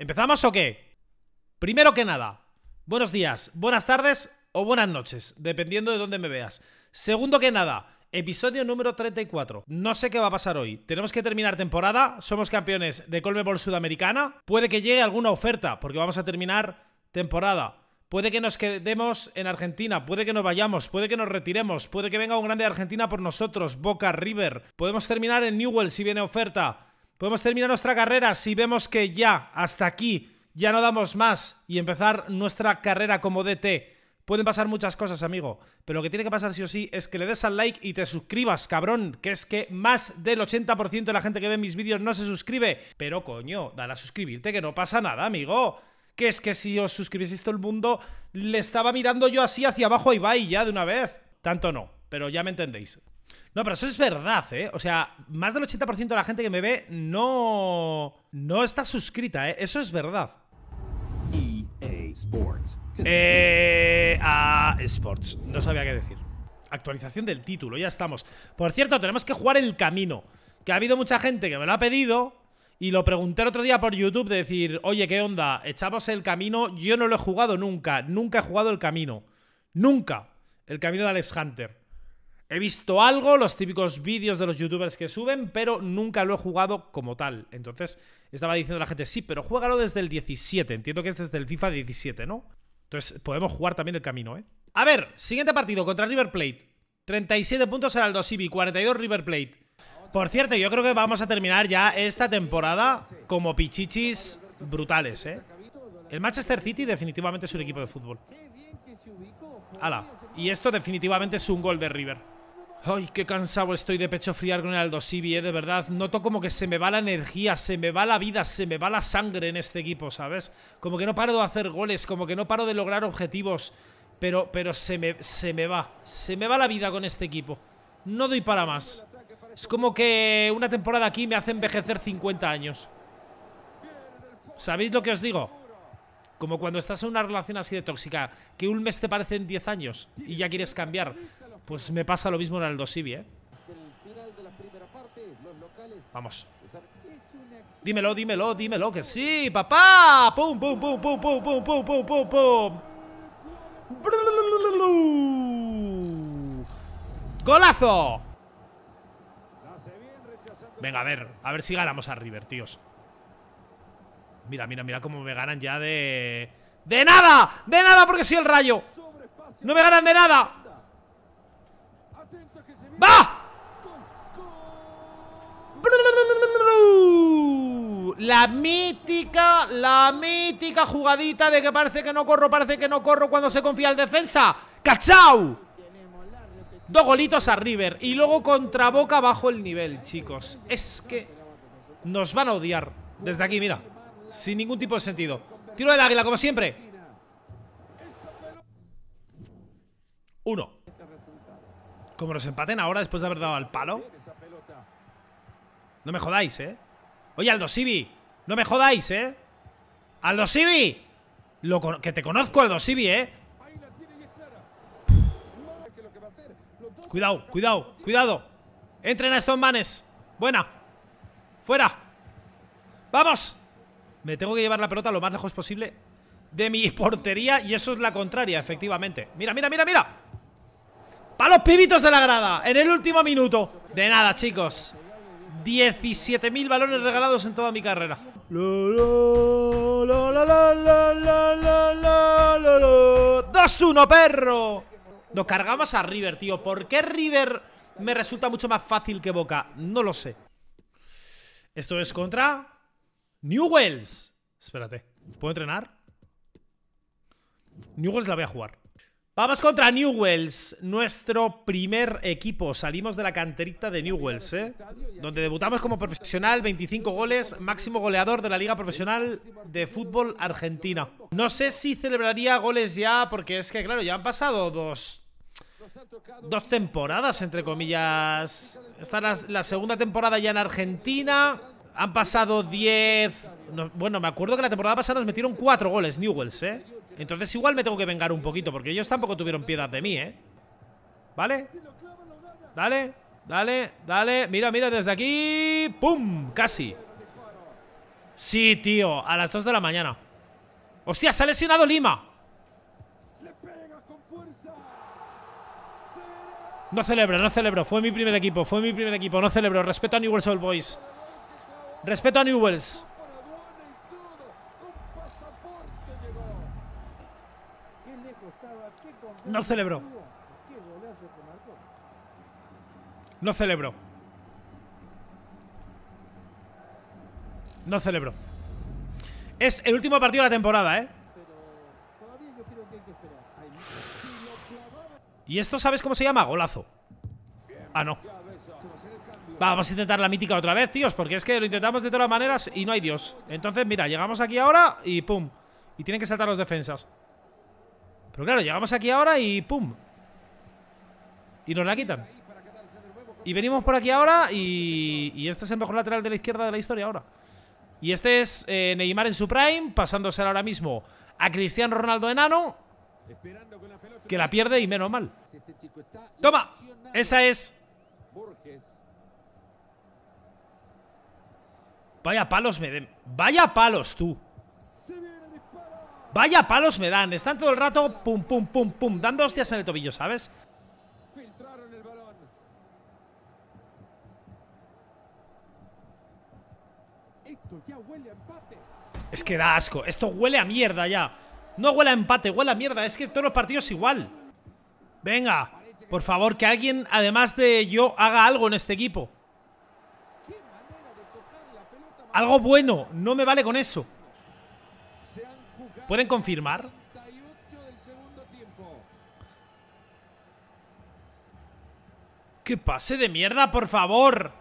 ¿Empezamos o qué? Primero que nada, buenos días, buenas tardes o buenas noches, dependiendo de dónde me veas. Segundo que nada, episodio número 34. No sé qué va a pasar hoy. Tenemos que terminar temporada, somos campeones de Colmebol Sudamericana. Puede que llegue alguna oferta, porque vamos a terminar temporada. Puede que nos quedemos en Argentina, puede que nos vayamos, puede que nos retiremos, puede que venga un grande de Argentina por nosotros, Boca River. Podemos terminar en Newell si viene oferta podemos terminar nuestra carrera si vemos que ya, hasta aquí, ya no damos más y empezar nuestra carrera como DT. Pueden pasar muchas cosas, amigo, pero lo que tiene que pasar sí o sí es que le des al like y te suscribas, cabrón, que es que más del 80% de la gente que ve mis vídeos no se suscribe. Pero coño, dale a suscribirte que no pasa nada, amigo. Que es que si os suscribieseis todo el mundo, le estaba mirando yo así hacia abajo y Ibai ya de una vez. Tanto no, pero ya me entendéis. No, pero eso es verdad, ¿eh? O sea, más del 80% de la gente que me ve no, no está suscrita, ¿eh? Eso es verdad. EA Sports. Eh, Sports. No sabía qué decir. Actualización del título, ya estamos. Por cierto, tenemos que jugar el camino. Que ha habido mucha gente que me lo ha pedido. Y lo pregunté el otro día por YouTube de decir, oye, ¿qué onda? Echamos el camino. Yo no lo he jugado nunca. Nunca he jugado el camino. Nunca. El camino de Alex Hunter. He visto algo, los típicos vídeos de los youtubers que suben, pero nunca lo he jugado como tal. Entonces estaba diciendo la gente, sí, pero juégalo desde el 17. Entiendo que es desde el FIFA 17, ¿no? Entonces podemos jugar también el camino, ¿eh? A ver, siguiente partido contra River Plate. 37 puntos en el 2 42 River Plate. Por cierto, yo creo que vamos a terminar ya esta temporada como pichichis brutales, ¿eh? El Manchester City definitivamente es un equipo de fútbol. Hala. Y esto definitivamente es un gol de River. Ay, qué cansado estoy de pecho friar con el Aldo Sibi, eh, de verdad. Noto como que se me va la energía, se me va la vida, se me va la sangre en este equipo, ¿sabes? Como que no paro de hacer goles, como que no paro de lograr objetivos. Pero, pero se me, se me va, se me va la vida con este equipo. No doy para más. Es como que una temporada aquí me hace envejecer 50 años. ¿Sabéis lo que os digo? Como cuando estás en una relación así de tóxica, que un mes te parecen 10 años y ya quieres cambiar. Pues me pasa lo mismo en el Dosivi, ¿eh? Vamos. Dímelo, dímelo, dímelo que sí, papá. Pum, pum, pum, pum, pum, pum, pum, pum, pum, ¡Golazo! Venga, a ver, a ver si ganamos a River, tíos. Mira, mira, mira cómo me ganan ya de... ¡De nada! ¡De nada porque soy el rayo! ¡No me ganan de nada! La mítica, la mítica jugadita de que parece que no corro, parece que no corro cuando se confía en defensa. cachau Dos golitos a River y luego contra Boca bajo el nivel, chicos. Es que nos van a odiar. Desde aquí, mira. Sin ningún tipo de sentido. Tiro del águila, como siempre. Uno. Como nos empaten ahora después de haber dado al palo. No me jodáis, ¿eh? Oye, Aldo Sibi, no me jodáis, ¿eh? ¡Aldo Sibi! Lo que te conozco, Aldo Sibi, ¿eh? Cuidado, cuidado, cuidado. Entren a estos manes. Buena. Fuera. ¡Vamos! Me tengo que llevar la pelota lo más lejos posible de mi portería y eso es la contraria, efectivamente. Mira, mira, mira, mira. ¡Para los pibitos de la grada! En el último minuto. De nada, chicos. 17.000 balones regalados en toda mi carrera. ¡2-1, perro! Nos cargamos a River, tío. ¿Por qué River me resulta mucho más fácil que Boca? No lo sé. Esto es contra Newells. Espérate. ¿Puedo entrenar? Newells la voy a jugar. Vamos contra Newells, nuestro primer equipo. Salimos de la canterita de Newells, ¿eh? Donde debutamos como profesional, 25 goles, máximo goleador de la Liga Profesional de Fútbol Argentina. No sé si celebraría goles ya, porque es que, claro, ya han pasado dos... Dos temporadas, entre comillas. Está la, segunda temporada ya en Argentina. Han pasado 10... bueno, me acuerdo que la temporada pasada nos metieron cuatro goles Newells, ¿eh? Entonces igual me tengo que vengar un poquito Porque ellos tampoco tuvieron piedad de mí, ¿eh? ¿Vale? Dale, dale, dale Mira, mira, desde aquí ¡Pum! Casi Sí, tío, a las 2 de la mañana ¡Hostia, se ha lesionado Lima! No celebro, no celebro Fue mi primer equipo, fue mi primer equipo No celebro, respeto a Newell's All Boys Respeto a Newell's No celebró. No celebró. No celebró. Es el último partido de la temporada, ¿eh? ¿Y esto sabes cómo se llama? Golazo. Ah, no. Vamos a intentar la mítica otra vez, tíos Porque es que lo intentamos de todas maneras y no hay Dios Entonces, mira, llegamos aquí ahora y pum Y tienen que saltar los defensas pero claro, llegamos aquí ahora y ¡pum! Y nos la quitan. Y venimos por aquí ahora y, este es el mejor lateral de la izquierda de la historia ahora. Y este es eh, Neymar en su prime, pasándose ahora mismo a Cristiano Ronaldo enano, que la pierde y menos mal. Toma, esa es... Vaya palos me den. Vaya palos tú. Vaya palos me dan. Están todo el rato pum, pum, pum, pum, dando hostias en el tobillo, ¿sabes? Es que da asco. Esto huele a mierda ya. No huele a empate, huele a mierda. Es que todos los partidos igual. Venga, por favor, que alguien, además de yo, haga algo en este equipo. Algo bueno. No me vale con eso. ¿Pueden confirmar? ¡Qué pase de mierda, por favor!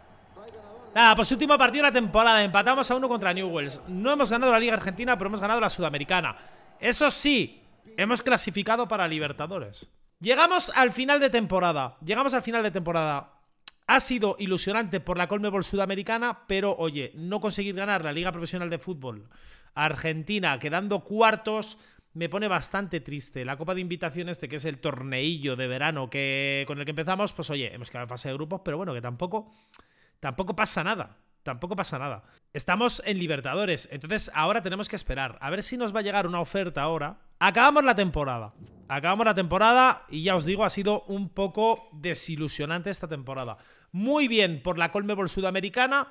Nada, pues último partido de la temporada. Empatamos a uno contra Newells. No hemos ganado la Liga Argentina, pero hemos ganado la Sudamericana. Eso sí, hemos clasificado para Libertadores. Llegamos al final de temporada. Llegamos al final de temporada. Ha sido ilusionante por la Colmebol Sudamericana, pero oye, no conseguir ganar la Liga Profesional de Fútbol Argentina quedando cuartos me pone bastante triste. La Copa de Invitación este, que es el torneillo de verano que, con el que empezamos, pues oye, hemos quedado en fase de grupos, pero bueno, que tampoco, tampoco pasa nada. Tampoco pasa nada. Estamos en Libertadores, entonces ahora tenemos que esperar. A ver si nos va a llegar una oferta ahora. Acabamos la temporada. Acabamos la temporada y ya os digo, ha sido un poco desilusionante esta temporada. Muy bien por la Colmebol Sudamericana.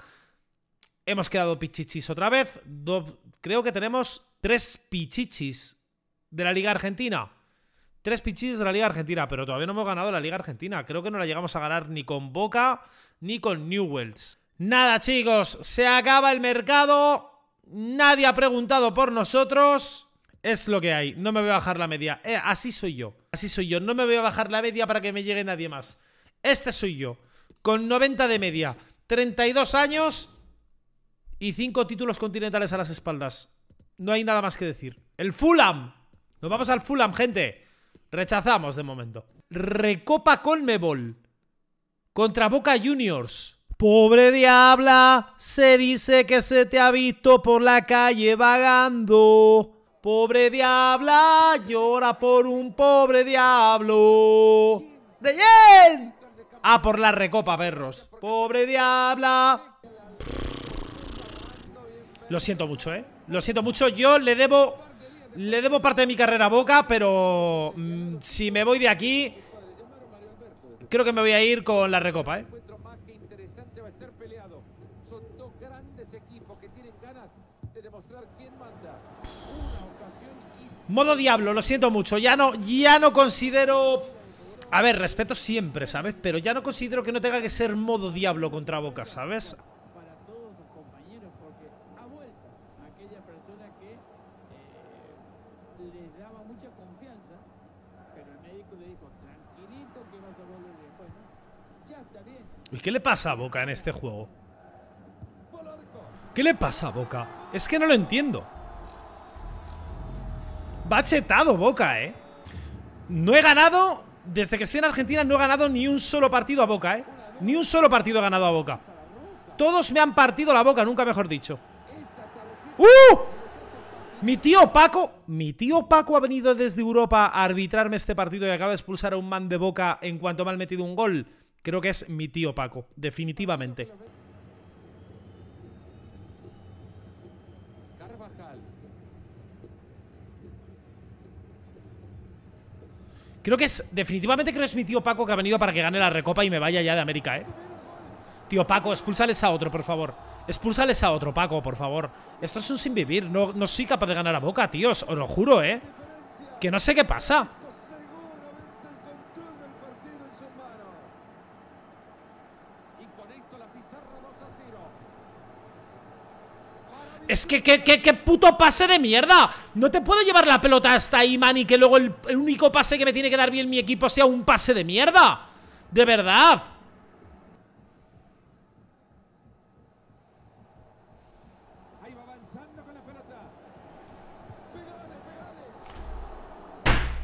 Hemos quedado pichichis otra vez. Creo que tenemos tres pichichis de la Liga Argentina. Tres pichichis de la Liga Argentina, pero todavía no hemos ganado la Liga Argentina. Creo que no la llegamos a ganar ni con Boca ni con Newells. Nada, chicos, se acaba el mercado. Nadie ha preguntado por nosotros. Es lo que hay. No me voy a bajar la media. Eh, así soy yo. Así soy yo. No me voy a bajar la media para que me llegue nadie más. Este soy yo. Con 90 de media. 32 años y cinco títulos continentales a las espaldas. No hay nada más que decir. ¡El Fulham! Nos vamos al Fulham, gente. Rechazamos de momento. Recopa Colmebol Contra Boca Juniors. Pobre diabla, se dice que se te ha visto por la calle vagando. Pobre diabla, llora por un pobre diablo. ¡De a Ah, por la recopa, perros. Pobre diabla. Lo siento mucho, ¿eh? Lo siento mucho. Yo le debo, le debo parte de mi carrera a Boca, pero mm, si me voy de aquí, creo que me voy a ir con la recopa, ¿eh? Modo diablo, lo siento mucho. Ya no, ya no considero... A ver, respeto siempre, ¿sabes? Pero ya no considero que no tenga que ser modo diablo contra Boca, ¿sabes? ¿Y qué le pasa a Boca en este juego? ¿Qué le pasa a Boca? Es que no lo entiendo. Bachetado Boca, ¿eh? No he ganado, desde que estoy en Argentina, no he ganado ni un solo partido a Boca, ¿eh? Ni un solo partido he ganado a Boca. Todos me han partido la boca, nunca mejor dicho. ¡Uh! Mi tío Paco, mi tío Paco ha venido desde Europa a arbitrarme este partido y acaba de expulsar a un man de boca en cuanto me ha metido un gol. Creo que es mi tío Paco, definitivamente. Creo que es, definitivamente creo que es mi tío Paco que ha venido para que gane la recopa y me vaya ya de América, ¿eh? Tío Paco, expulsales a otro, por favor. Expulsales a otro, Paco, por favor. Esto es un sin vivir. No, no soy capaz de ganar a Boca, tíos. Os lo juro, ¿eh? Que no sé qué pasa. que, puto pase de mierda. No te puedo llevar la pelota hasta ahí, man, y que luego el, el único pase que me tiene que dar bien mi equipo sea un pase de mierda. De verdad.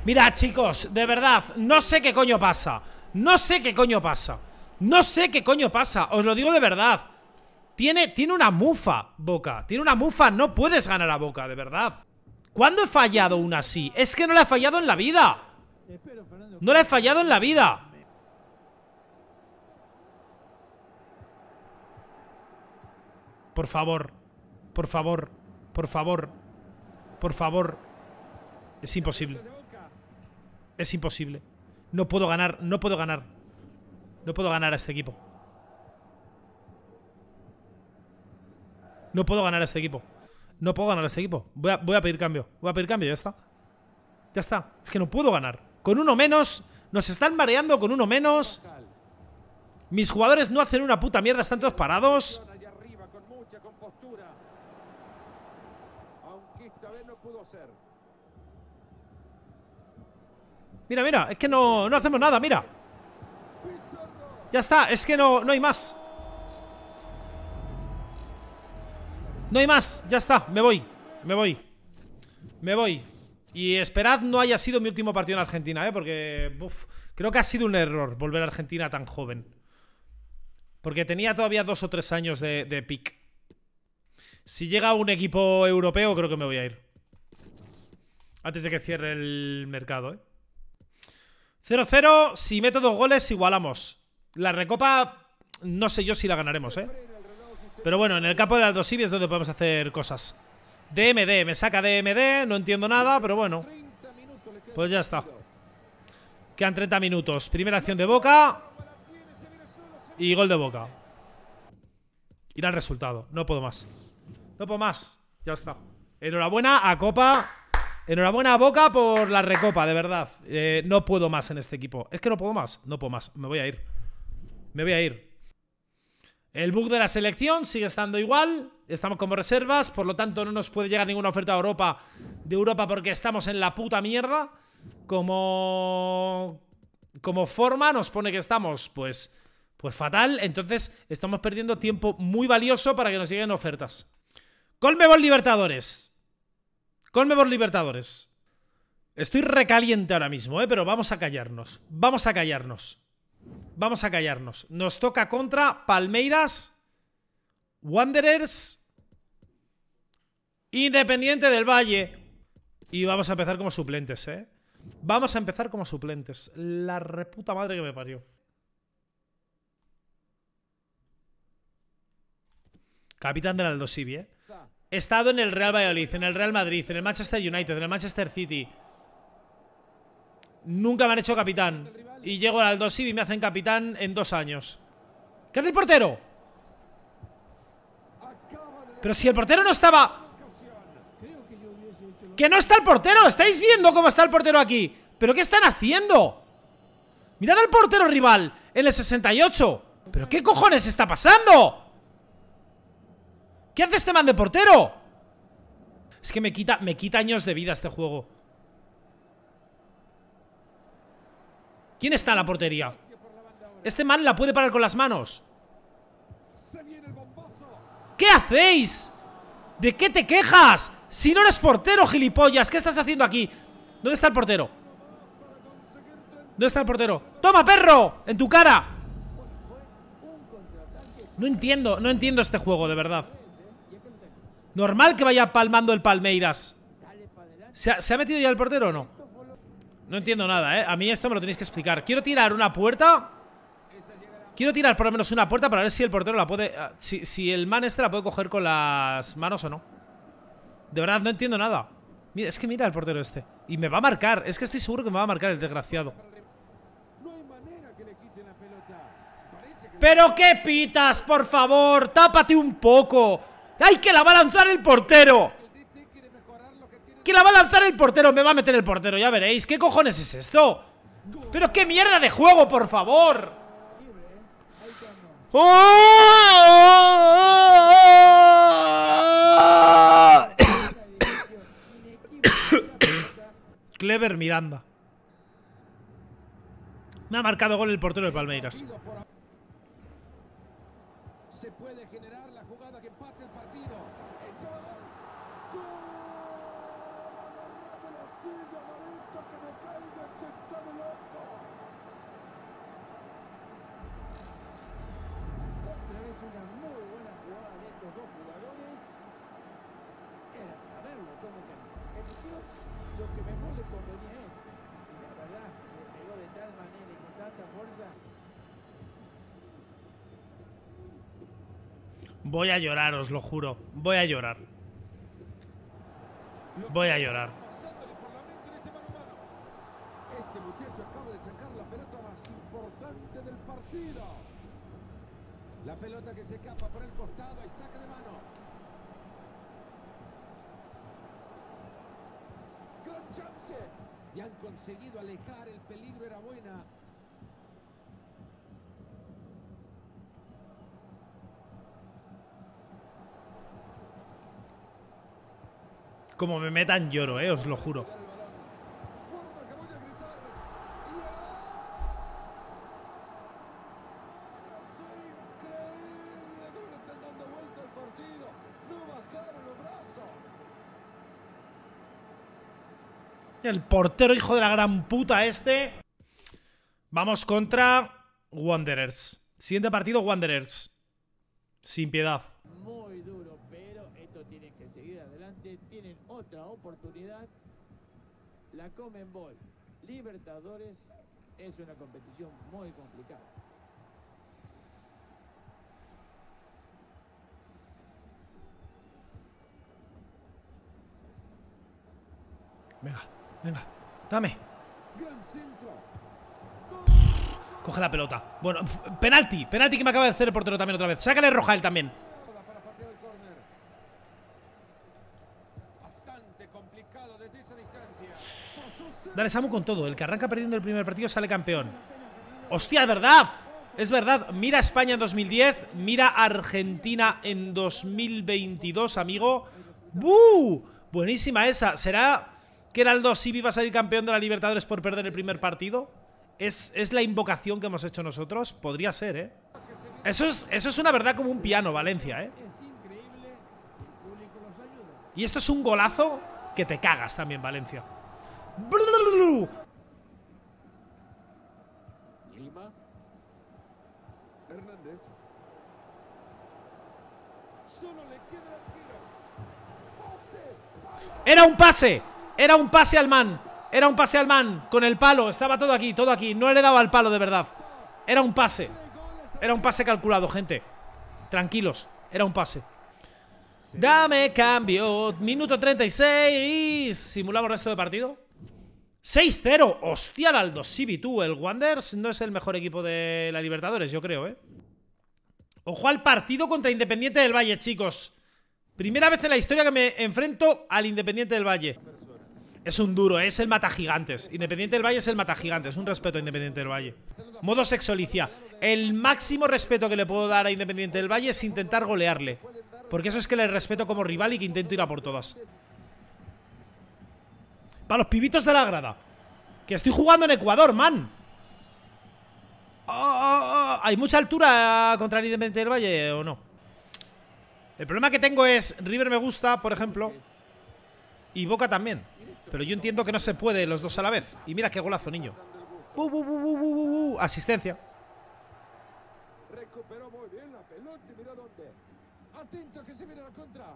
Mira, chicos, de verdad, no sé qué coño pasa. No sé qué coño pasa. No sé qué coño pasa, os lo digo de verdad. Tiene, una mufa, Boca. Tiene una mufa, no puedes ganar a Boca, de verdad. ¿Cuándo he fallado una así? Es que no la he fallado en la vida. No la he fallado en la vida. Por favor. Por favor. Por favor. Por favor. Es imposible. Es imposible. No puedo ganar. No puedo ganar. No puedo ganar a este equipo. No puedo ganar a este equipo. No puedo ganar a este equipo. Voy a, pedir cambio. Voy a pedir cambio, ya está. Ya está. Es que no puedo ganar. Con uno menos. Nos están mareando con uno menos. Mis jugadores no hacen una puta mierda. Están todos parados. Mira, mira. Es que no, no hacemos nada, mira. Ya está. Es que no, no hay más. No hay más, ya está, me voy Me voy Me voy Y esperad no haya sido mi último partido en Argentina, ¿eh? Porque creo que ha sido un error volver a Argentina tan joven Porque tenía todavía dos o tres años de, de pick Si llega un equipo europeo creo que me voy a ir Antes de que cierre el mercado, ¿eh? 0-0, si meto dos goles igualamos La recopa no sé yo si la ganaremos, ¿eh? Pero bueno, en el campo de las dos es donde podemos hacer cosas. DMD, me saca DMD, no entiendo nada, pero bueno. Pues ya está. Quedan 30 minutos. Primera acción de Boca. Y gol de Boca. Irá el resultado. No puedo más. No puedo más. Ya está. Enhorabuena a Copa. Enhorabuena a Boca por la recopa, de verdad. Eh, no puedo más en este equipo. Es que no puedo más. No puedo más. Me voy a ir. Me voy a ir. El bug de la selección sigue estando igual, estamos como reservas, por lo tanto no nos puede llegar ninguna oferta de Europa, de Europa porque estamos en la puta mierda. Como como forma nos pone que estamos pues pues fatal, entonces estamos perdiendo tiempo muy valioso para que nos lleguen ofertas. Colmebol Libertadores. Colmebol Libertadores. Estoy recaliente ahora mismo, ¿eh? pero vamos a callarnos. Vamos a callarnos. Vamos a callarnos. Nos toca contra Palmeiras, Wanderers, Independiente del Valle. Y vamos a empezar como suplentes, ¿eh? Vamos a empezar como suplentes. La reputa madre que me parió. Capitán del Aldosivi, ¿eh? He estado en el Real Valladolid, en el Real Madrid, en el Manchester United, en el Manchester City. Nunca me han hecho capitán. Y llego al 2 y me hacen capitán en dos años. ¿Qué hace el portero? Pero si el portero no estaba... ¡Que no está el portero! ¿Estáis viendo cómo está el portero aquí? ¿Pero qué están haciendo? ¡Mirad al portero rival! En el 68 ¿Pero qué cojones está pasando? ¿Qué hace este man de portero? Es que me quita, me quita años de vida este juego ¿Quién está en la portería? Este mal la puede parar con las manos. ¿Qué hacéis? ¿De qué te quejas? Si no eres portero, gilipollas, ¿qué estás haciendo aquí? ¿Dónde está el portero? ¿Dónde está el portero? ¡Toma, perro! ¡En tu cara! No entiendo, no entiendo este juego, de verdad. Normal que vaya palmando el Palmeiras. ¿Se ha, ¿se ha metido ya el portero o no? No entiendo nada, ¿eh? A mí esto me lo tenéis que explicar. Quiero tirar una puerta. Quiero tirar por lo menos una puerta para ver si el portero la puede... Ah, si, el man este la puede coger con las manos o no. De verdad, no entiendo nada. Mira, es que mira el portero este. Y me va a marcar. Es que estoy seguro que me va a marcar el desgraciado. ¿Pero qué pitas, por favor? ¡Tápate un poco! ¡Ay, que la va a lanzar el portero! Que la va a lanzar el portero, me va a meter el portero, ya veréis ¿Qué cojones es esto? Pero qué mierda de juego, por favor Clever Miranda Me ha marcado gol el portero de Palmeiras Voy a llorar, os lo juro. Voy a llorar. Voy a llorar. Este, este muchacho acaba de sacar la pelota más importante del partido. La pelota que se escapa por el costado y saca de mano. Y han conseguido alejar. El peligro era buena. Como me metan lloro, eh, os lo juro. el portero hijo de la gran puta este. Vamos contra Wanderers. Siguiente partido, Wanderers. Sin piedad. Muy duro, pero esto tiene que seguir adelante. Tienen otra oportunidad. La Comenbol Libertadores es una competición muy complicada. Venga. Venga, dame. Coge la pelota. Bueno, penalti. Penalti que me acaba de hacer el portero también otra vez. Sácale roja él también. Dale, Samu con todo. El que arranca perdiendo el primer partido sale campeón. ¡Hostia, es verdad! Es verdad. Mira España en 2010. Mira Argentina en 2022, amigo. ¡Buh! Buenísima esa. Será que si Sibi va a salir campeón de la Libertadores por perder el primer partido? ¿Es, la invocación que hemos hecho nosotros? Podría ser, ¿eh? Eso es, eso es una verdad como un piano, Valencia, ¿eh? Y esto es un golazo que te cagas también, Valencia. Lima. Hernández. Era un pase. Era un pase al man. Era un pase al man. Con el palo. Estaba todo aquí, todo aquí. No le daba al palo de verdad. Era un pase. Era un pase calculado, gente. Tranquilos. Era un pase. Dame cambio. Minuto 36. Simulamos resto de partido. 6-0. Hostia, Aldo Sibi, tú. El Wanderers no es el mejor equipo de la Libertadores, yo creo, ¿eh? Ojo al partido contra Independiente del Valle, chicos. Primera vez en la historia que me enfrento al Independiente del Valle. Es un duro, es el mata gigantes. Independiente del Valle es el mata gigantes. Un respeto a Independiente del Valle. Modo sexolicia. El máximo respeto que le puedo dar a Independiente del Valle es intentar golearle. Porque eso es que le respeto como rival y que intento ir a por todas. Para los pibitos de la grada. Que estoy jugando en Ecuador, man. Oh, oh, oh. ¿Hay mucha altura contra el Independiente del Valle o no? El problema que tengo es River me gusta, por ejemplo. Y Boca también. Pero yo entiendo que no se puede los dos a la vez. Y mira qué golazo, niño. Bu, bu, bu, Asistencia. Recuperó muy bien la pelota mira dónde. Atento que se viene la contra.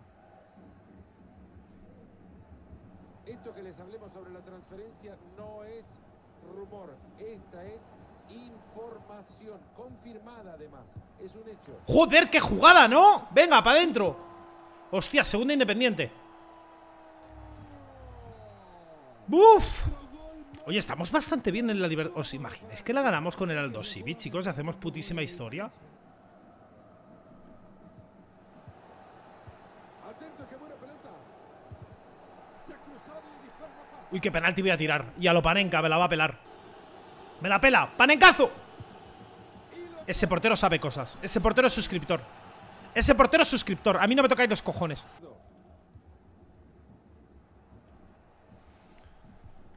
Esto que les hablemos sobre la transferencia no es rumor. Esta es información confirmada además. Es un hecho. Joder, qué jugada, ¿no? Venga, para adentro. Hostia, segunda independiente. ¡Buf! Oye, estamos bastante bien en la libertad. ¿Os imagináis que la ganamos con el Aldo chicos? Hacemos putísima historia. Uy, qué penalti voy a tirar. Y a lo Panenka me la va a pelar. ¡Me la pela! ¡Panencazo! Ese portero sabe cosas. Ese portero es suscriptor. Ese portero es suscriptor. A mí no me tocáis los cojones.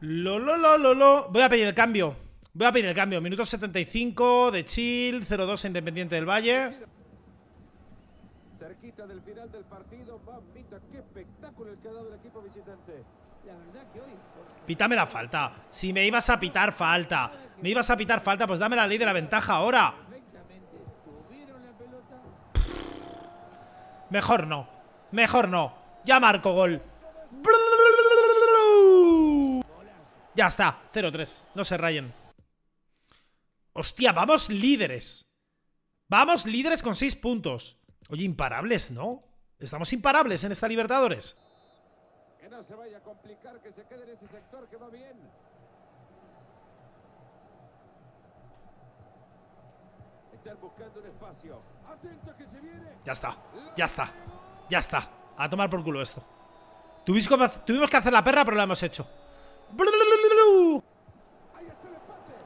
Lo, lo, lo, lo, lo. Voy a pedir el cambio. Voy a pedir el cambio. Minuto 75 de Chill, 0-2 Independiente del Valle. Cerquita del final del partido, qué espectáculo el que ha dado el equipo visitante. La verdad que hoy. Pítame la falta. Si me ibas a pitar falta, me ibas a pitar falta, pues dame la ley de la ventaja ahora. Mejor no. Mejor no. Ya marco gol. Ya está, 0-3. No se rayen. Hostia, vamos líderes. Vamos líderes con 6 puntos. Oye, imparables, ¿no? Estamos imparables en esta Libertadores. Que no se vaya a complicar, que se quede en ese sector que va bien. espacio. Ya está, ya está, ya está. A tomar por culo esto. Tuvimos que hacer la perra, pero la hemos hecho.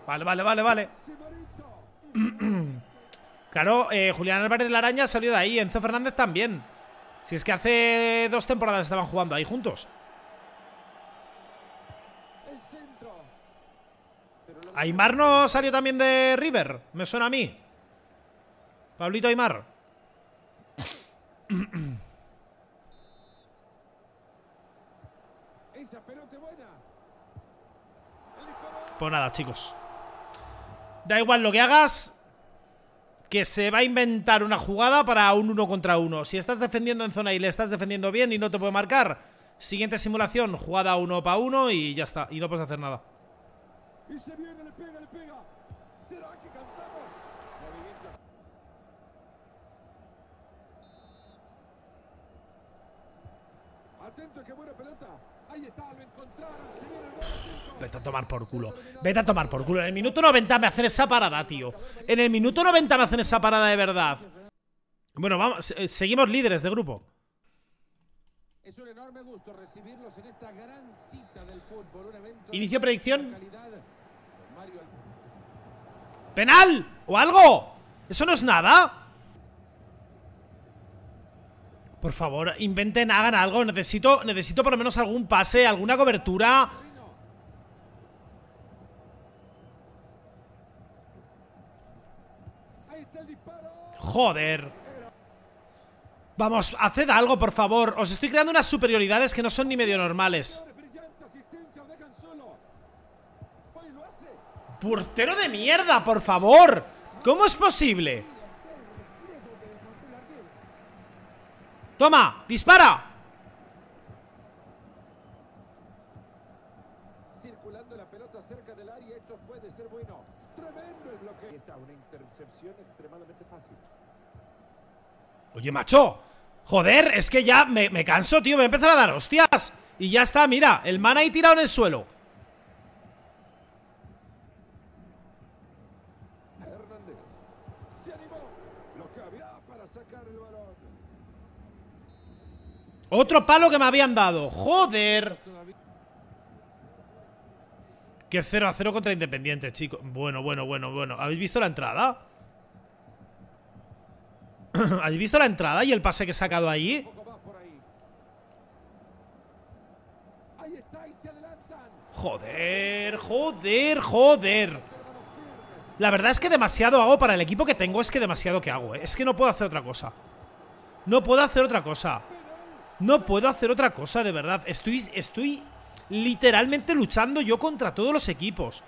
Vale, vale, vale, vale. claro, eh, Julián Álvarez de la araña salió de ahí. Enzo Fernández también. Si es que hace dos temporadas estaban jugando ahí juntos. Aymar no salió también de River. Me suena a mí. Pablito Aymar. Pues nada, chicos. Da igual lo que hagas, que se va a inventar una jugada para un uno contra uno. Si estás defendiendo en zona y le estás defendiendo bien y no te puede marcar, siguiente simulación, jugada uno para uno y ya está. Y no puedes hacer nada. Y le pega, le pega. Atento, buena pelota. Vete a tomar por culo. Vete a tomar por culo. En el minuto 90 me hacen esa parada, tío. En el minuto 90 me hacen esa parada de verdad. Bueno, vamos, eh, seguimos líderes de grupo. Inicio predicción. ¡Penal! ¿O algo? ¿Eso no es nada? Por favor, inventen, hagan algo. Necesito, necesito por lo menos algún pase, alguna cobertura. Joder. Vamos, haced algo, por favor. Os estoy creando unas superioridades que no son ni medio normales. ¡Portero de mierda, por favor! ¿Cómo es posible? Toma, dispara. Circulando la pelota cerca del área, esto puede ser bueno. Tremendo el bloqueo. Está una intercepción extremadamente fácil. Oye, macho. Joder, es que ya me, me canso, tío. Me empiezan a dar hostias. Y ya está, mira, el man ahí tirado en el suelo. Otro palo que me habían dado. ¡Joder! Que 0 a 0 contra Independiente, chicos. Bueno, bueno, bueno, bueno. ¿Habéis visto la entrada? ¿Habéis visto la entrada y el pase que he sacado ahí? Joder, joder, joder. La verdad es que demasiado hago para el equipo que tengo. Es que demasiado que hago, ¿eh? Es que no puedo hacer otra cosa. No puedo hacer otra cosa. No puedo hacer otra cosa, de verdad. Estoy, estoy literalmente luchando yo contra todos los equipos.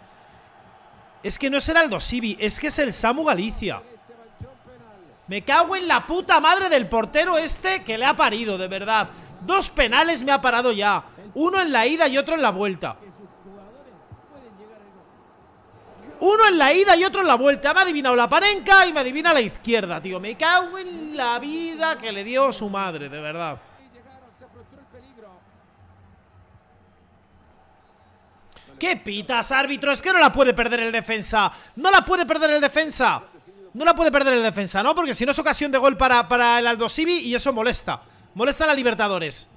Es que no es el Aldo Sibi, es que es el Samu Galicia. Me cago en la puta madre del portero este que le ha parido, de verdad. Dos penales me ha parado ya. Uno en la ida y otro en la vuelta. Uno en la ida y otro en la vuelta. Me ha adivinado la parenca y me adivina la izquierda, tío. Me cago en la vida que le dio su madre, de verdad. ¿Qué pitas, árbitro? Es que no la puede perder el defensa. No la puede perder el defensa. No la puede perder el defensa, ¿no? Porque si no es ocasión de gol para, el Aldo y eso molesta. Molesta a la Libertadores.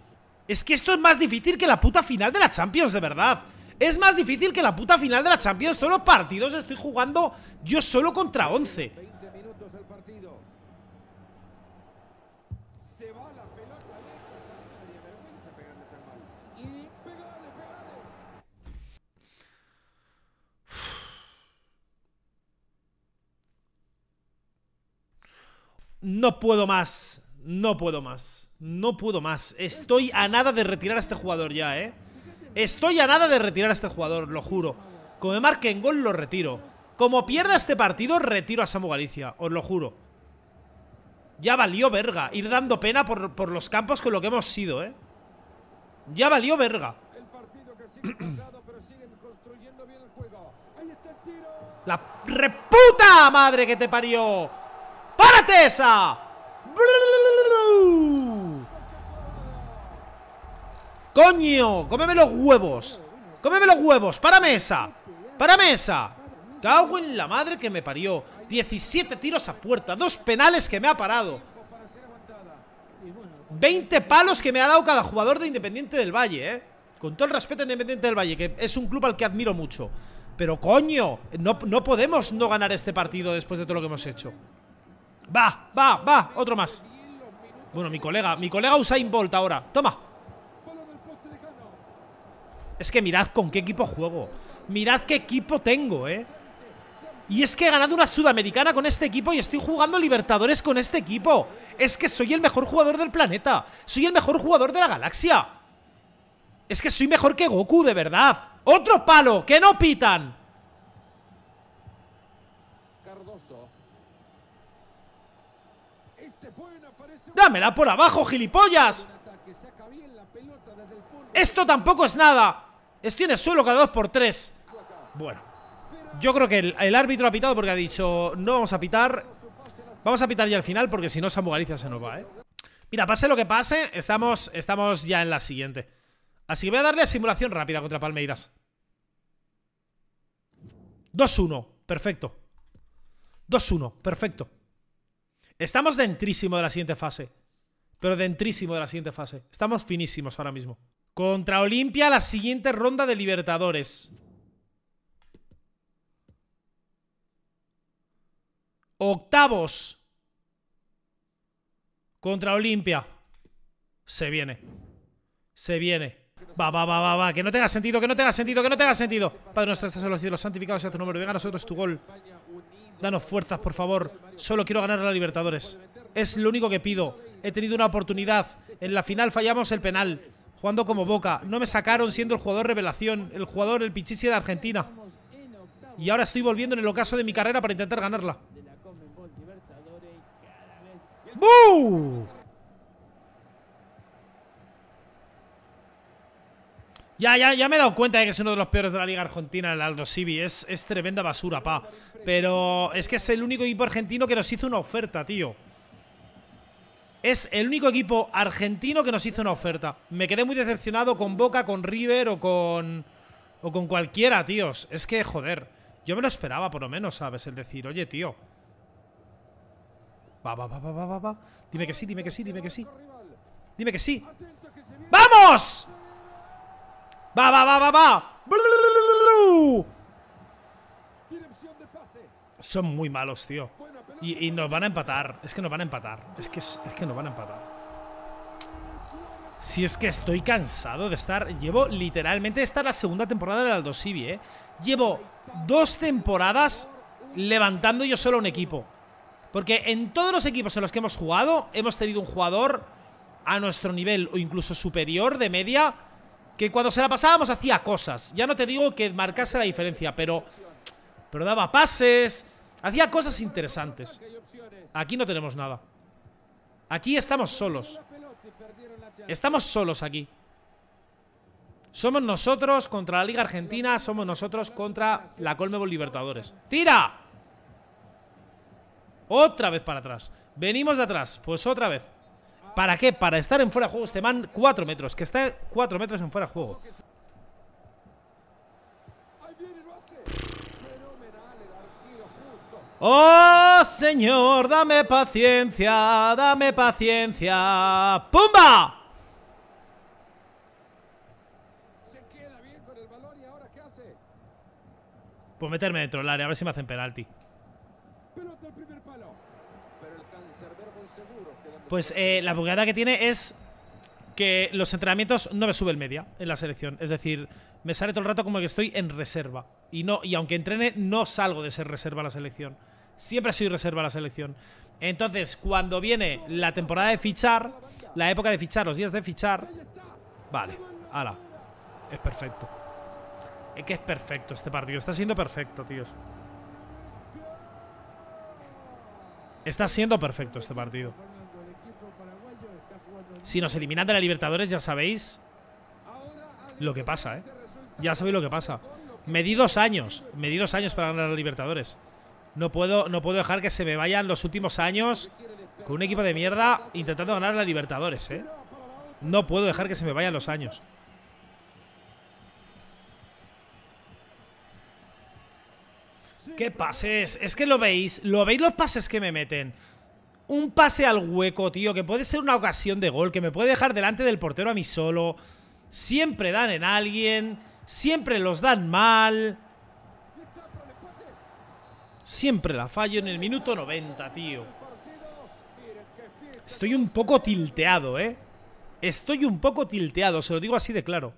Es que esto es más difícil que la puta final de la Champions, de verdad. Es más difícil que la puta final de la Champions. Todos los partidos estoy jugando yo solo contra 11. No puedo más. No puedo más. No puedo más. Estoy a nada de retirar a este jugador ya, ¿eh? Estoy a nada de retirar a este jugador, lo juro. Como me marque en gol, lo retiro. Como pierda este partido, retiro a Samu Galicia. Os lo juro. Ya valió verga. Ir dando pena por, por los campos con lo que hemos sido, ¿eh? Ya valió verga. La reputa madre que te parió. ¡Párate esa! ¡Coño! ¡Cómeme los huevos! ¡Cómeme los huevos! ¡Párame esa! ¡Párame esa! Cago en la madre que me parió 17 tiros a puerta Dos penales que me ha parado 20 palos que me ha dado cada jugador de Independiente del Valle, ¿eh? Con todo el respeto a Independiente del Valle Que es un club al que admiro mucho Pero coño, no, no podemos no ganar este partido Después de todo lo que hemos hecho Va, va, va, otro más. Bueno, mi colega, mi colega usa Bolt ahora. Toma. Es que mirad con qué equipo juego. Mirad qué equipo tengo, ¿eh? Y es que he ganado una sudamericana con este equipo y estoy jugando Libertadores con este equipo. Es que soy el mejor jugador del planeta. Soy el mejor jugador de la galaxia. Es que soy mejor que Goku, de verdad. ¡Otro palo! ¡Que no pitan! ¡Dámela por abajo, gilipollas! Esto tampoco es nada. Es tiene suelo cada dos por tres. Bueno, yo creo que el, árbitro ha pitado porque ha dicho no vamos a pitar. Vamos a pitar ya al final porque si no Samu Galicia se nos va, ¿eh? Mira, pase lo que pase, estamos, estamos ya en la siguiente. Así que voy a darle a simulación rápida contra Palmeiras. 2-1, perfecto. 2-1, perfecto. Estamos dentrísimo de la siguiente fase. Pero dentrísimo de la siguiente fase. Estamos finísimos ahora mismo. Contra Olimpia, la siguiente ronda de Libertadores. Octavos. Contra Olimpia. Se viene. Se viene. Va, va, va, va, va. Que no tenga sentido, que no tenga sentido, que no tenga sentido. Padre nuestro, estás en los cielos, santificados sea tu nombre. Venga a nosotros tu gol. Danos fuerzas, por favor. Solo quiero ganar a la Libertadores. Es lo único que pido. He tenido una oportunidad. En la final fallamos el penal. Jugando como Boca. No me sacaron siendo el jugador revelación. El jugador, el pichichi de Argentina. Y ahora estoy volviendo en el ocaso de mi carrera para intentar ganarla. Ya, ya, ya me he dado cuenta de que es uno de los peores de la Liga Argentina, el Aldo Civi. Es, tremenda basura, pa. Pero es que es el único equipo argentino que nos hizo una oferta, tío. Es el único equipo argentino que nos hizo una oferta. Me quedé muy decepcionado con Boca, con River o con. O con cualquiera, tíos. Es que, joder. Yo me lo esperaba, por lo menos, ¿sabes? El decir, oye, tío. Va, va, va, va, va, va. Dime que sí, dime que sí, dime que sí. Dime que sí. ¡Vamos! Va, va, va, va, va. Son muy malos, tío. Y, nos van a empatar. Es que nos van a empatar. Es que, es que nos van a empatar. Si es que estoy cansado de estar... Llevo literalmente... Esta la segunda temporada del Aldo ¿eh? Llevo dos temporadas levantando yo solo un equipo. Porque en todos los equipos en los que hemos jugado, hemos tenido un jugador a nuestro nivel o incluso superior de media que cuando se la pasábamos hacía cosas. Ya no te digo que marcase la diferencia, pero, pero daba pases, hacía cosas interesantes. Aquí no tenemos nada. Aquí estamos solos. Estamos solos aquí. Somos nosotros contra la Liga Argentina, somos nosotros contra la Colmebol Libertadores. ¡Tira! Otra vez para atrás. Venimos de atrás, pues otra vez. ¿Para qué? Para estar en fuera de juego este man 4 metros, que está 4 metros en fuera de juego. Oh, señor, dame paciencia, dame paciencia. ¡Pumba! Pues meterme dentro del área, a ver si me hacen penalti. Pues eh, la bugada que tiene es que los entrenamientos no me sube el media en la selección. Es decir, me sale todo el rato como que estoy en reserva. Y, no, y aunque entrene, no salgo de ser reserva a la selección. Siempre soy reserva a la selección. Entonces, cuando viene la temporada de fichar, la época de fichar, los días de fichar, vale, ala, es perfecto. Es que es perfecto este partido. Está siendo perfecto, tíos. Está siendo perfecto este partido. Si nos eliminan de la Libertadores, ya sabéis lo que pasa, ¿eh? Ya sabéis lo que pasa. Me dos años. Me dos años para ganar a la Libertadores. No puedo, no puedo dejar que se me vayan los últimos años con un equipo de mierda intentando ganar a la Libertadores, ¿eh? No puedo dejar que se me vayan los años. ¿Qué pases? Es que lo veis. ¿Lo veis los pases que me meten? un pase al hueco, tío, que puede ser una ocasión de gol, que me puede dejar delante del portero a mí solo. Siempre dan en alguien, siempre los dan mal. Siempre la fallo en el minuto 90, tío. Estoy un poco tilteado, ¿eh? Estoy un poco tilteado, se lo digo así de claro.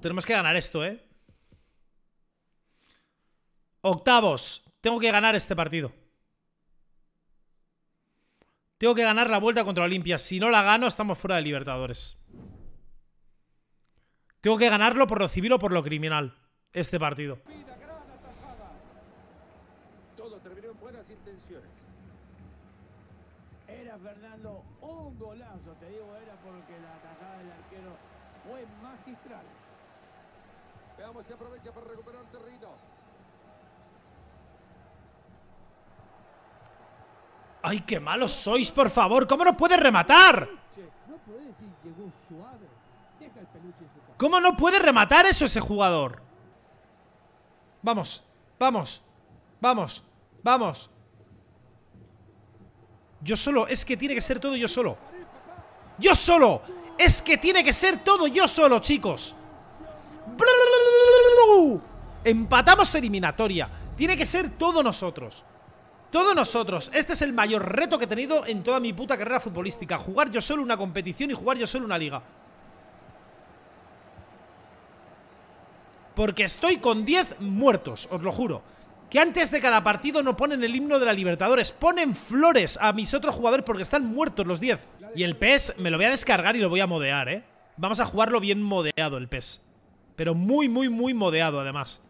Tenemos que ganar esto, ¿eh? Octavos. Tengo que ganar este partido. Tengo que ganar la vuelta contra Olimpia. Si no la gano, estamos fuera de Libertadores. Tengo que ganarlo por lo civil o por lo criminal. Este partido. Todo terminó en buenas intenciones. Era Fernando un golazo, te digo, era porque la atajada del arquero fue magistral. Veamos si aprovecha para recuperar terreno. ¡Ay, qué malos sois, por favor! ¿Cómo no puede rematar? ¿Cómo no puede rematar eso ese jugador? Vamos, vamos, vamos, vamos. Yo solo, es que tiene que ser todo yo solo. ¡Yo solo! Es que tiene que ser todo yo solo, chicos. Empatamos eliminatoria. Tiene que ser todo nosotros. Todos nosotros, este es el mayor reto que he tenido en toda mi puta carrera futbolística Jugar yo solo una competición y jugar yo solo una liga Porque estoy con 10 muertos, os lo juro que antes de cada partido no ponen el himno de la Libertadores, ponen flores a mis otros jugadores porque están muertos los 10. Y el PES me lo voy a descargar y lo voy a modear, ¿eh? Vamos a jugarlo bien modeado el PES. Pero muy, muy, muy modeado además.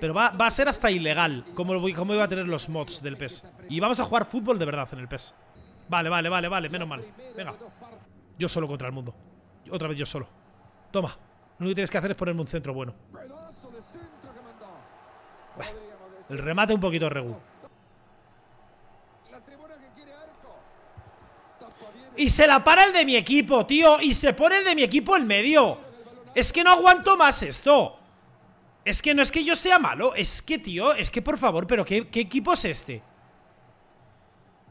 Pero va, va a ser hasta ilegal Como iba a tener los mods del PES. Y vamos a jugar fútbol de verdad en el PES. Vale, vale, vale, vale, menos mal. Venga. Yo solo contra el mundo. Otra vez yo solo. Toma. Lo único que tienes que hacer es ponerme un centro bueno. El remate un poquito regu. Y se la para el de mi equipo, tío. Y se pone el de mi equipo en medio. Es que no aguanto más esto. Es que no es que yo sea malo, es que, tío, es que por favor, pero ¿qué, equipo es este?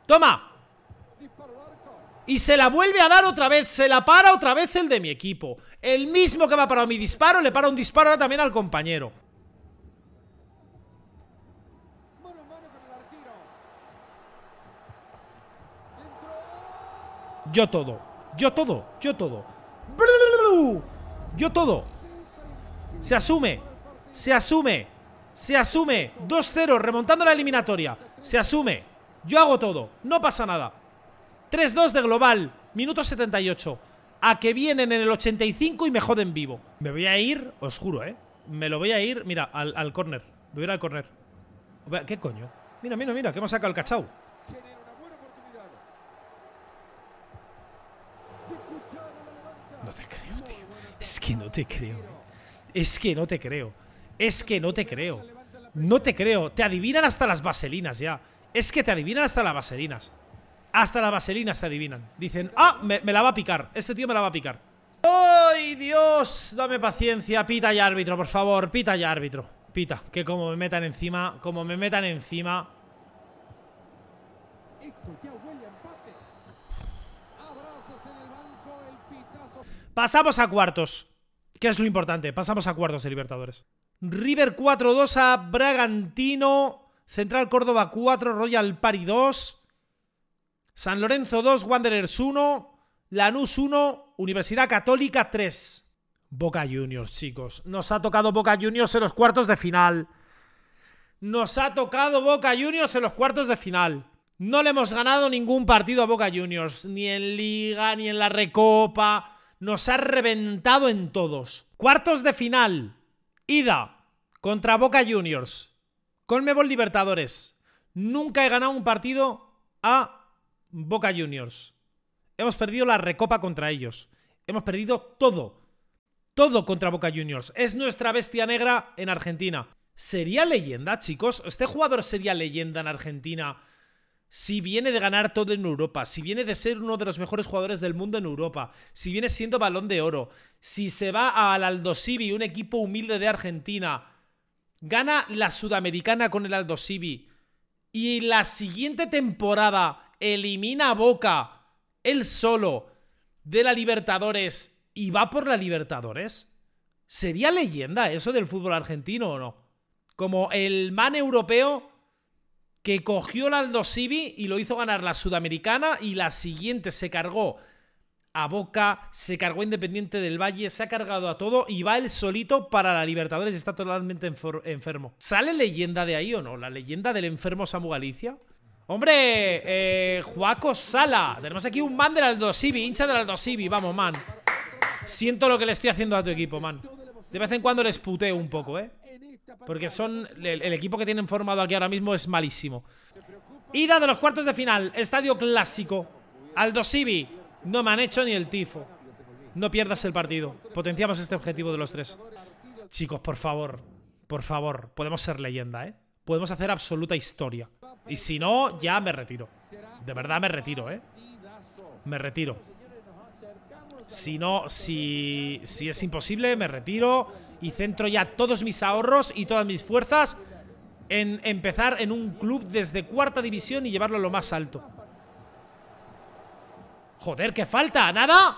¡Toma! Y se la vuelve a dar otra vez, se la para otra vez el de mi equipo El mismo que me ha parado mi disparo, le para un disparo ahora también al compañero Yo todo, yo todo, yo todo Yo todo Se asume se asume, se asume, 2-0, remontando la eliminatoria, se asume, yo hago todo, no pasa nada. 3-2 de global, minuto 78. A que vienen en el 85 y me joden vivo. Me voy a ir, os juro, ¿eh? Me lo voy a ir, mira, al, al córner. Voy a ir al córner. ¿Qué coño? Mira, mira, mira, que hemos sacado el cachao. No te creo, tío. Es que no te creo. ¿eh? Es que no te creo. Es que no te creo. No te creo. Te adivinan hasta las vaselinas ya. Es que te adivinan hasta las vaselinas. Hasta las vaselinas te adivinan. Dicen, ah, me, la va a picar. Este tío me la va a picar. ¡Ay, Dios! Dame paciencia, pita y árbitro, por favor. Pita y árbitro. Pita, que como me metan encima, como me metan encima... Pasamos a cuartos. Que es lo importante. Pasamos a cuartos de Libertadores. River 4-2 a Bragantino. Central Córdoba 4, Royal Pari 2. San Lorenzo 2, Wanderers 1. Lanús 1, Universidad Católica 3. Boca Juniors, chicos. Nos ha tocado Boca Juniors en los cuartos de final. Nos ha tocado Boca Juniors en los cuartos de final. No le hemos ganado ningún partido a Boca Juniors, ni en liga, ni en la recopa. Nos ha reventado en todos. Cuartos de final. Ida contra Boca Juniors. Conmebol Libertadores. Nunca he ganado un partido a Boca Juniors. Hemos perdido la recopa contra ellos. Hemos perdido todo. Todo contra Boca Juniors. Es nuestra bestia negra en Argentina. ¿Sería leyenda, chicos? ¿Este jugador sería leyenda en Argentina? si viene de ganar todo en Europa, si viene de ser uno de los mejores jugadores del mundo en Europa, si viene siendo balón de oro, si se va al Aldosivi, un equipo humilde de Argentina, gana la Sudamericana con el Aldosivi y la siguiente temporada elimina a Boca él solo de la Libertadores y va por la Libertadores, ¿sería leyenda eso del fútbol argentino o no? Como el man europeo que cogió el Aldo y lo hizo ganar la Sudamericana y la siguiente se cargó a Boca, se cargó Independiente del Valle, se ha cargado a todo y va el solito para la Libertadores, está totalmente enfermo. ¿Sale leyenda de ahí o no? ¿La leyenda del enfermo Samu Galicia? Hombre, eh, Juaco Sala, tenemos aquí un man del Aldo hincha del Aldo vamos, man. Siento lo que le estoy haciendo a tu equipo, man. De vez en cuando les puteo un poco, ¿eh? Porque son. El, equipo que tienen formado aquí ahora mismo es malísimo. Ida de los cuartos de final. Estadio clásico. Aldo Sibi. No me han hecho ni el tifo. No pierdas el partido. Potenciamos este objetivo de los tres. Chicos, por favor. Por favor. Podemos ser leyenda, ¿eh? Podemos hacer absoluta historia. Y si no, ya me retiro. De verdad me retiro, ¿eh? Me retiro. Si no, si, si es imposible, me retiro y centro ya todos mis ahorros y todas mis fuerzas en empezar en un club desde cuarta división y llevarlo a lo más alto. Joder, ¿qué falta? ¿Nada?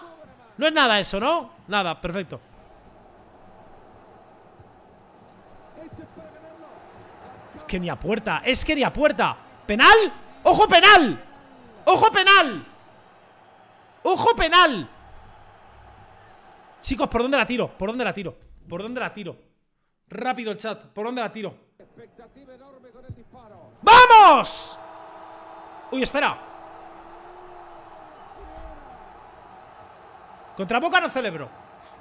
No es nada eso, ¿no? Nada, perfecto. Es que ni a puerta, es que ni a puerta. ¿Penal? ¡Ojo penal! ¡Ojo penal! ¡Ojo penal! Chicos, ¿por dónde la tiro? ¿Por dónde la tiro? ¿Por dónde la tiro? Rápido el chat, ¿por dónde la tiro? ¡Vamos! Uy, espera. Contra Boca no celebro.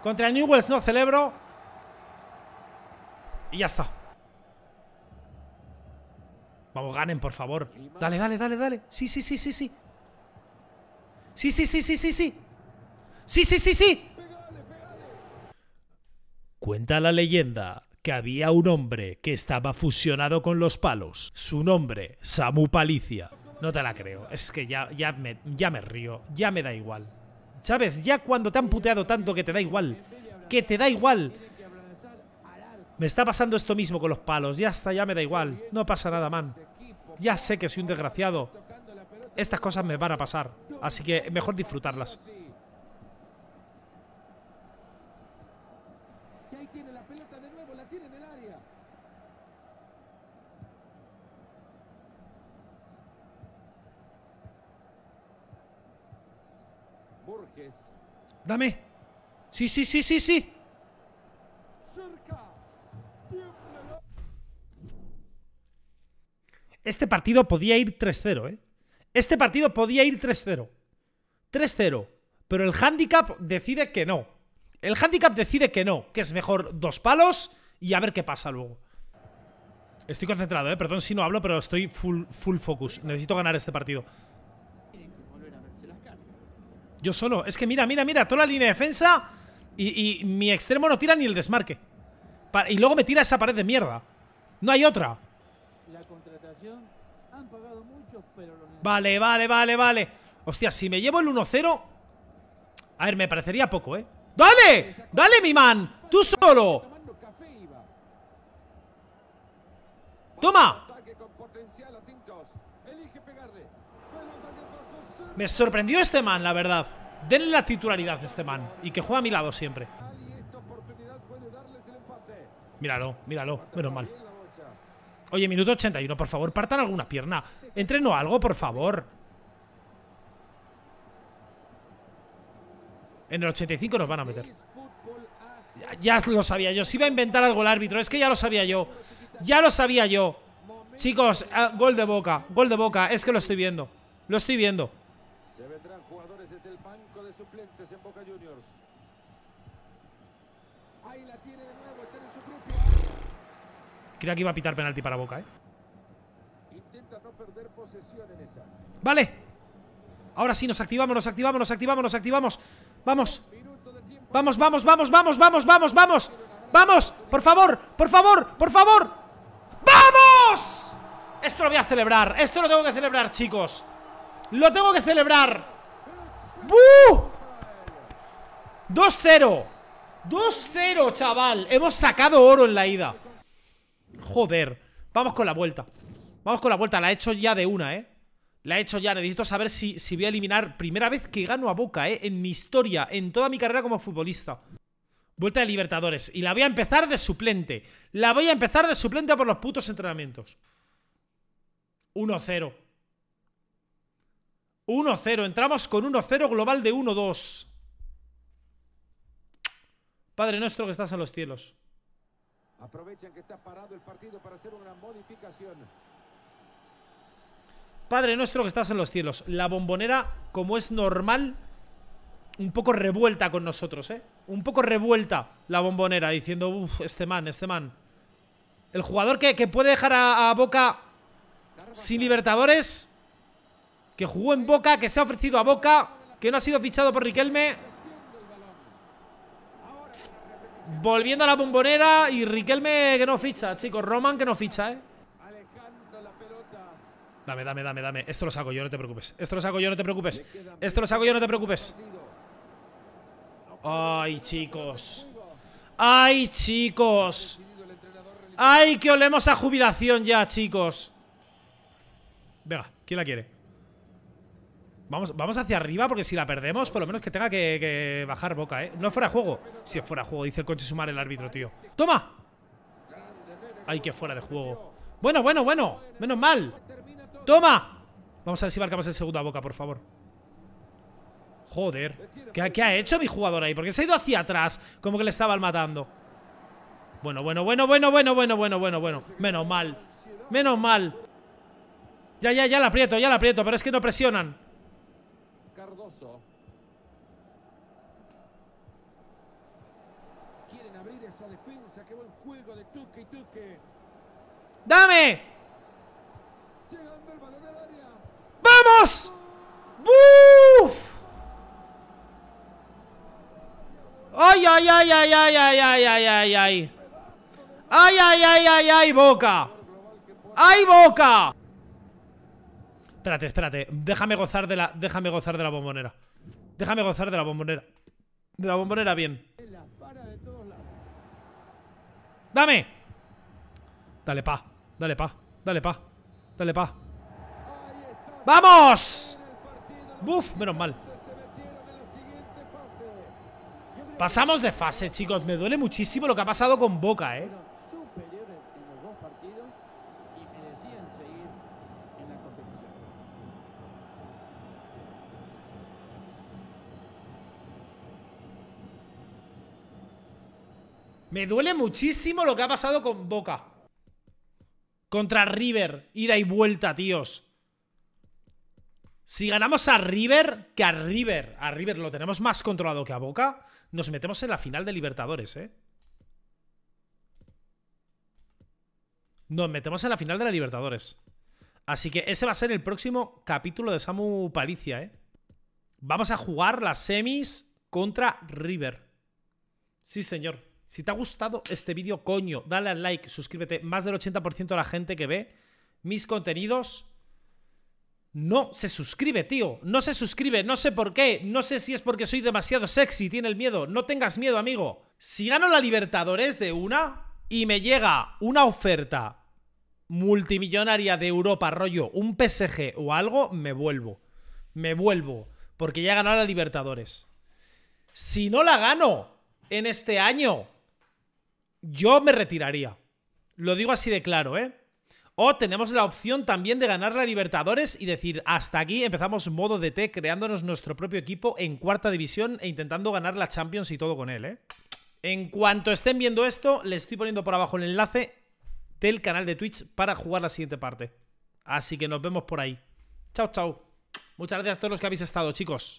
Contra Newells no celebro. Y ya está. Vamos, ganen, por favor. Dale, dale, dale, dale. Sí, sí, sí, sí, sí. Sí, sí, sí, sí, sí, sí. Sí, sí, sí, sí. Cuenta la leyenda que había un hombre que estaba fusionado con los palos. Su nombre, Samu Palicia. No te la creo, es que ya, ya, me, ya me río, ya me da igual. ¿Sabes? Ya cuando te han puteado tanto que te da igual. Que te da igual. Me está pasando esto mismo con los palos. Ya está, ya me da igual. No pasa nada, man. Ya sé que soy un desgraciado. Estas cosas me van a pasar. Así que mejor disfrutarlas. Dame. Sí, sí, sí, sí, sí. Este partido podía ir 3-0, ¿eh? Este partido podía ir 3-0. 3-0. Pero el handicap decide que no. El handicap decide que no, que es mejor dos palos y a ver qué pasa luego. Estoy concentrado, ¿eh? Perdón si no hablo, pero estoy full, full focus. Necesito ganar este partido. Yo solo. Es que mira, mira, mira. Toda la línea de defensa y, mi extremo no tira ni el desmarque. y luego me tira esa pared de mierda. No hay otra. La Vale, vale, vale, vale. Hostia, si me llevo el 1-0... A ver, me parecería poco, ¿eh? ¡Dale! ¡Dale, mi man! ¡Tú solo! ¡Toma! Me sorprendió este man, la verdad. Denle la titularidad a este man. Y que juega a mi lado siempre. Míralo, míralo. Menos mal. Oye, minuto 81, por favor, partan alguna pierna. Entreno algo, por favor. En el 85 nos van a meter. Ya, ya lo sabía yo. Si iba a inventar algo el árbitro. Es que ya lo sabía yo. Ya lo sabía yo. Chicos, ah, gol de boca. Gol de boca. Es que lo estoy viendo. Lo estoy viendo. Se vendrán jugadores desde el banco de suplentes en Boca Juniors. Ahí la tiene de nuevo, está en su propio Creo que iba a pitar penalti para Boca, ¿eh? Vale. Ahora sí, nos activamos, nos activamos, nos activamos, nos activamos. Vamos. Vamos, vamos, vamos, vamos, vamos, vamos, vamos. Vamos, por favor, por favor, por favor. ¡Vamos! Esto lo voy a celebrar, esto lo tengo que celebrar, chicos. Lo tengo que celebrar. bu 2 2-0. 2-0, chaval. Hemos sacado oro en la ida. Joder. Vamos con la vuelta. Vamos con la vuelta. La he hecho ya de una, ¿eh? La he hecho ya. Necesito saber si, si voy a eliminar. Primera vez que gano a Boca, ¿eh? En mi historia. En toda mi carrera como futbolista. Vuelta de Libertadores. Y la voy a empezar de suplente. La voy a empezar de suplente por los putos entrenamientos. 1-0. 1-0. Entramos con 1-0 global de 1-2. Padre nuestro que estás en los cielos. Aprovechan que está parado el partido para hacer una modificación. Padre nuestro que estás en los cielos. La bombonera, como es normal, un poco revuelta con nosotros, ¿eh? Un poco revuelta la bombonera, diciendo, uff, este man, este man. El jugador que, puede dejar a Boca sin Libertadores que jugó en Boca, que se ha ofrecido a Boca, que no ha sido fichado por Riquelme. Volviendo a la bombonera y Riquelme que no ficha, chicos. Roman que no ficha, ¿eh? Dame, dame, dame, dame. Esto lo saco yo, no te preocupes. Esto lo saco yo, no te preocupes. Esto lo saco yo, no te preocupes. Ay, chicos. Ay, chicos. Ay, que olemos a jubilación ya, chicos. Venga, ¿quién la quiere? Vamos, hacia arriba porque si la perdemos, por lo menos que tenga que, bajar boca, ¿eh? No fuera juego. Si fuera juego, dice el coche sumar el árbitro, tío. ¡Toma! Ay, que fuera de juego. Bueno, bueno, bueno. Menos mal. ¡Toma! Vamos a ver si marcamos el segundo a boca, por favor. Joder. ¿Qué, ¿Qué, ha hecho mi jugador ahí? Porque se ha ido hacia atrás, como que le estaban matando. Bueno, bueno, bueno, bueno, bueno, bueno, bueno, bueno, bueno. Menos mal. Menos mal. Ya, ya, ya la aprieto, ya la aprieto, pero es que no presionan. Quieren abrir esa defensa. Qué buen juego de Tuque y Tuque. ¡Dame! Llegando el balón al área. ¡Vamos! ¡Buf! ¡Ay, ay, ay, ay, ay, ay, ay, ay, ay, ay! ¡Ay, ay, ay, ay, ay, Boca! ¡Ay, Boca! Espérate, espérate. Déjame gozar de la. Déjame gozar de la bombonera. Déjame gozar de la bombonera. De la bombonera bien. ¡Dame! Dale pa, dale pa, dale pa, dale pa. ¡Vamos! ¡Buf! Menos mal. Pasamos de fase, chicos. Me duele muchísimo lo que ha pasado con Boca, ¿eh? Me duele muchísimo lo que ha pasado con Boca. Contra River. Ida y vuelta, tíos. Si ganamos a River, que a River, a River lo tenemos más controlado que a Boca, nos metemos en la final de Libertadores, ¿eh? Nos metemos en la final de la Libertadores. Así que ese va a ser el próximo capítulo de Samu Palicia, ¿eh? Vamos a jugar las semis contra River. Sí, señor. Si te ha gustado este vídeo, coño, dale al like, suscríbete. Más del 80% de la gente que ve mis contenidos no se suscribe, tío. No se suscribe, no sé por qué. No sé si es porque soy demasiado sexy, tiene el miedo. No tengas miedo, amigo. Si gano la Libertadores de una y me llega una oferta multimillonaria de Europa, rollo, un PSG o algo, me vuelvo. Me vuelvo. Porque ya ganado la Libertadores. Si no la gano en este año, yo me retiraría. Lo digo así de claro, ¿eh? O tenemos la opción también de ganar la Libertadores y decir, hasta aquí empezamos modo DT creándonos nuestro propio equipo en cuarta división e intentando ganar la Champions y todo con él, ¿eh? En cuanto estén viendo esto, les estoy poniendo por abajo el enlace del canal de Twitch para jugar la siguiente parte. Así que nos vemos por ahí. Chao, chao. Muchas gracias a todos los que habéis estado, chicos.